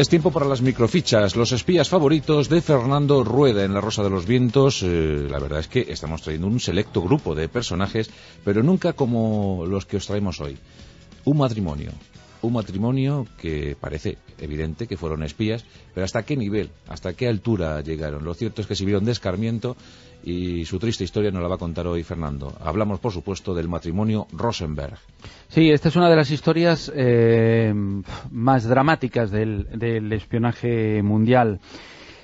Es tiempo para las microfichas, los espías favoritos de Fernando Rueda en La Rosa de los Vientos. Eh, la verdad es que estamos trayendo un selecto grupo de personajes, pero nunca como los que os traemos hoy. Un matrimonio, un matrimonio que parece evidente que fueron espías, pero ¿hasta qué nivel, hasta qué altura llegaron? Lo cierto es que sirvieron de escarmiento y su triste historia nos la va a contar hoy Fernando. Hablamos, por supuesto, del matrimonio Rosenberg. Sí, esta es una de las historias eh, más dramáticas del, espionaje mundial.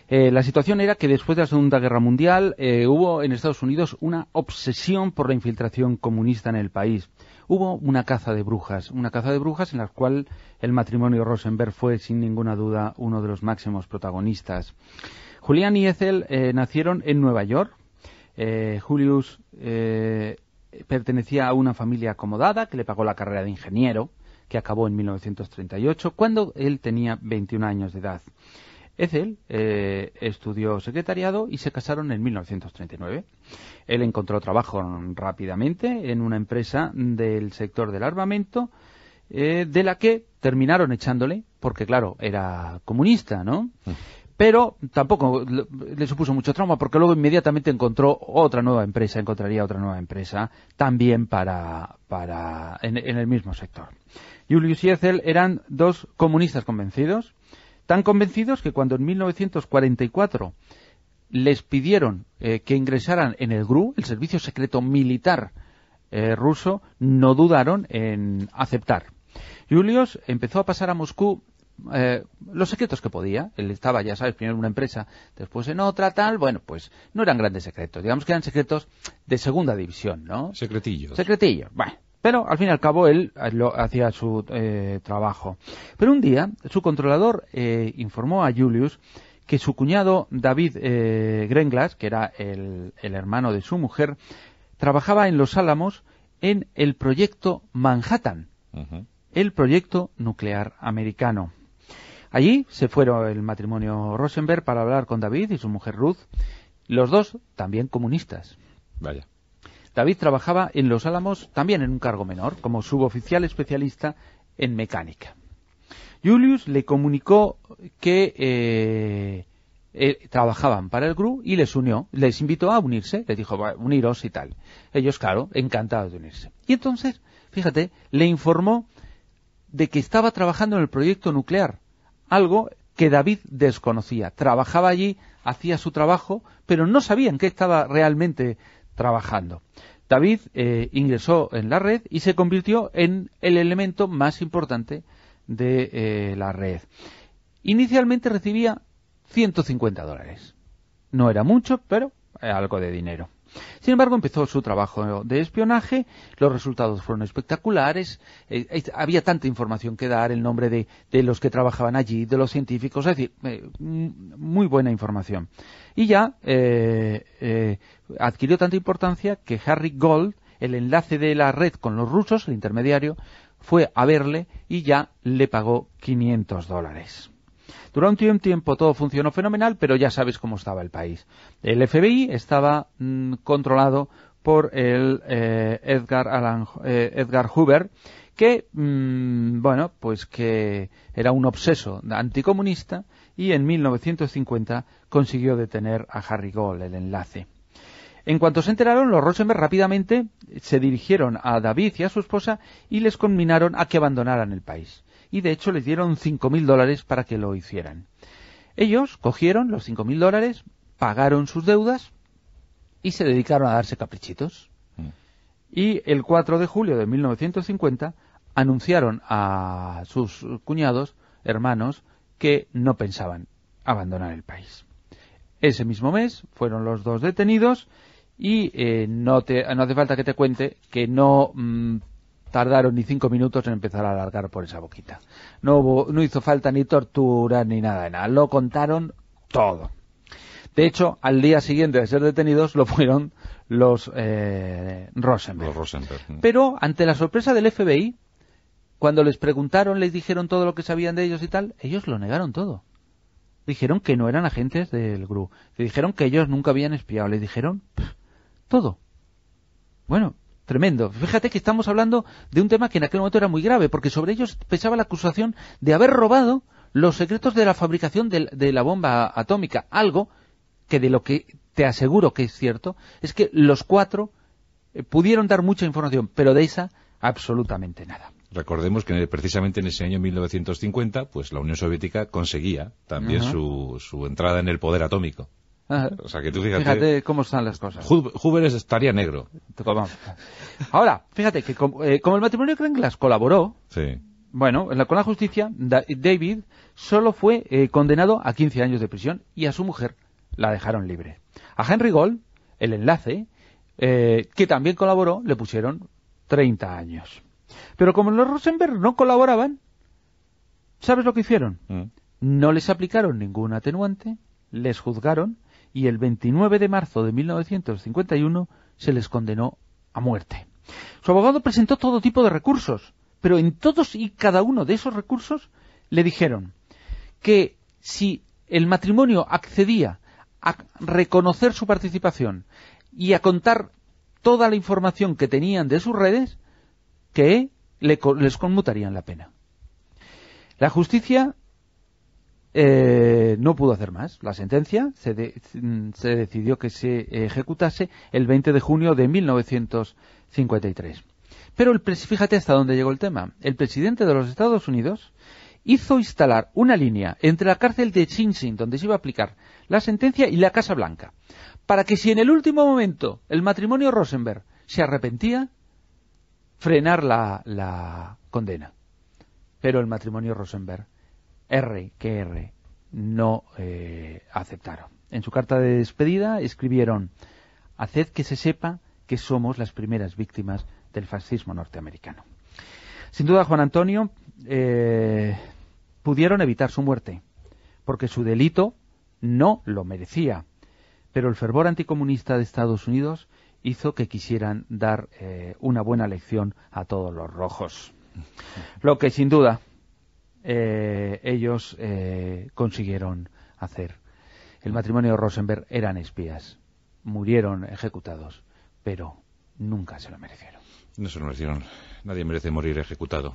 Eh, la situación era que después de la Segunda Guerra Mundial eh, hubo en Estados Unidos una obsesión por la infiltración comunista en el país. Hubo una caza de brujas, una caza de brujas en la cual el matrimonio Rosenberg fue sin ninguna duda uno de los máximos protagonistas. Julián y Ethel eh, nacieron en Nueva York. Eh, Julius eh, pertenecía a una familia acomodada que le pagó la carrera de ingeniero, que acabó en 1938, cuando él tenía 21 años de edad. Ethel eh, estudió secretariado y se casaron en 1939. Él encontró trabajo rápidamente en una empresa del sector del armamento, eh, de la que terminaron echándole, porque claro, era comunista, ¿no? Mm. pero tampoco le, supuso mucho trauma porque luego inmediatamente encontró otra nueva empresa, encontraría otra nueva empresa también para, para en, en el mismo sector. Julius y Ethel eran dos comunistas convencidos Tan convencidos que cuando en 1944 les pidieron eh, que ingresaran en el GRU, el Servicio Secreto Militar eh, ruso, no dudaron en aceptar. Julius empezó a pasar a Moscú eh, los secretos que podía. Él estaba, ya sabes, primero en una empresa, después en otra, tal. Bueno, pues no eran grandes secretos. Digamos que eran secretos de segunda división, ¿no? Secretillos. Secretillos. Bueno, pero al fin y al cabo él eh, lo, hacía su eh, trabajo. Pero un día su controlador eh, informó a Julius que su cuñado David eh, que era el, hermano de su mujer, trabajaba en Los Álamos en el proyecto Manhattan, el proyecto nuclear americano. Allí se fueron el matrimonio Rosenberg para hablar con David y su mujer Ruth, los dos también comunistas. Vaya. David trabajaba en Los Álamos también en un cargo menor, como suboficial especialista en mecánica. Julius le comunicó que eh, eh, trabajaban para el GRU y les unió, les invitó a unirse, les dijo, uniros y tal. Ellos, claro, encantados de unirse. Y entonces, fíjate, le informó de que estaba trabajando en el proyecto nuclear, algo que David desconocía. Trabajaba allí, hacía su trabajo, pero no sabían qué estaba realmente trabajando. David eh, ingresó en la red y se convirtió en el elemento más importante de eh, la red. Inicialmente recibía 150 dólares. No era mucho, pero eh, algo de dinero. Sin embargo, empezó su trabajo de espionaje, los resultados fueron espectaculares, eh, eh, había tanta información que dar, el nombre de, los que trabajaban allí, de los científicos, es decir, eh, mm, muy buena información. Y ya adquirió tanta importancia que Harry Gold, el enlace de la red con los rusos, el intermediario, fue a verle y ya le pagó 500 dólares. Durante un tiempo todo funcionó fenomenal, pero ya sabes cómo estaba el país. El FBI estaba mm, controlado por el eh, eh, Edgar, Hoover, que, mm, bueno, pues que era un obseso anticomunista y en 1950 consiguió detener a Harry Gold, el enlace. En cuanto se enteraron, los Rosenberg rápidamente se dirigieron a David y a su esposa y les conminaron a que abandonaran el país y de hecho les dieron 5.000 dólares para que lo hicieran. Ellos cogieron los 5.000 dólares, pagaron sus deudas y se dedicaron a darse caprichitos. Mm. Y el 4 de julio de 1950 anunciaron a sus cuñados, hermanos, que no pensaban abandonar el país. Ese mismo mes fueron los dos detenidos y eh, no, te, no hace falta que te cuente que no mm, tardaron ni cinco minutos en empezar a alargar por esa boquita. No, hubo, no hizo falta ni tortura ni nada de nada. Lo contaron todo. De hecho, al día siguiente de ser detenidos lo fueron los eh, Rosenberg. Pero ante la sorpresa del FBI, cuando les preguntaron, les dijeron todo lo que sabían de ellos y tal, ellos lo negaron todo. Dijeron que no eran agentes del GRU. dijeron que ellos nunca habían espiado. Le dijeron todo. Bueno, Tremendo. Fíjate que estamos hablando de un tema que en aquel momento era muy grave, porque sobre ellos pesaba la acusación de haber robado los secretos de la fabricación de, la bomba atómica. Algo que de lo que te aseguro que es cierto, es que los cuatro eh, pudieron dar mucha información, pero de esa absolutamente nada. Recordemos que precisamente en ese año 1950, pues la Unión Soviética conseguía también su, entrada en el poder atómico o sea que tú fíjate, cómo están las cosas. Hoover estaría negro. Ahora, fíjate que eh, como, el matrimonio Crenglas colaboró, bueno, la, con la justicia, David solo fue eh, condenado a 15 años de prisión y a su mujer la dejaron libre. A Henry Gold, el enlace, eh, que también colaboró, le pusieron 30 años. Pero como los Rosenberg no colaboraban, ¿sabes lo que hicieron? Mm. No les aplicaron ningún atenuante, les juzgaron y el 29 de marzo de 1951 se les condenó a muerte. Su abogado presentó todo tipo de recursos, pero en todos y cada uno de esos recursos le dijeron que si el matrimonio accedía a reconocer su participación y a contar toda la información que tenían de sus redes, que les conmutarían la pena. La justicia eh, no pudo hacer más. La sentencia se, decidió que se ejecutase el 20 de junio de 1953. Pero el, fíjate hasta dónde llegó el tema. El presidente de los Estados Unidos hizo instalar una línea entre la cárcel de Chinsing, donde se iba a aplicar la sentencia, y la Casa Blanca, para que si en el último momento el matrimonio Rosenberg se arrepentía, frenar la condena. Pero el matrimonio Rosenberg R que R no eh, aceptaron. En su carta de despedida escribieron Haced que se sepa que somos las primeras víctimas del fascismo norteamericano. Sin duda, Juan Antonio, eh, pudieron evitar su muerte, porque su delito no lo merecía. Pero el fervor anticomunista de Estados Unidos hizo que quisieran dar eh, una buena lección a todos los rojos. Lo que sin duda eh, ellos eh, consiguieron hacer. El matrimonio Rosenberg eran espías, murieron ejecutados, pero nunca se lo merecieron. No se lo merecieron. Nadie merece morir ejecutado.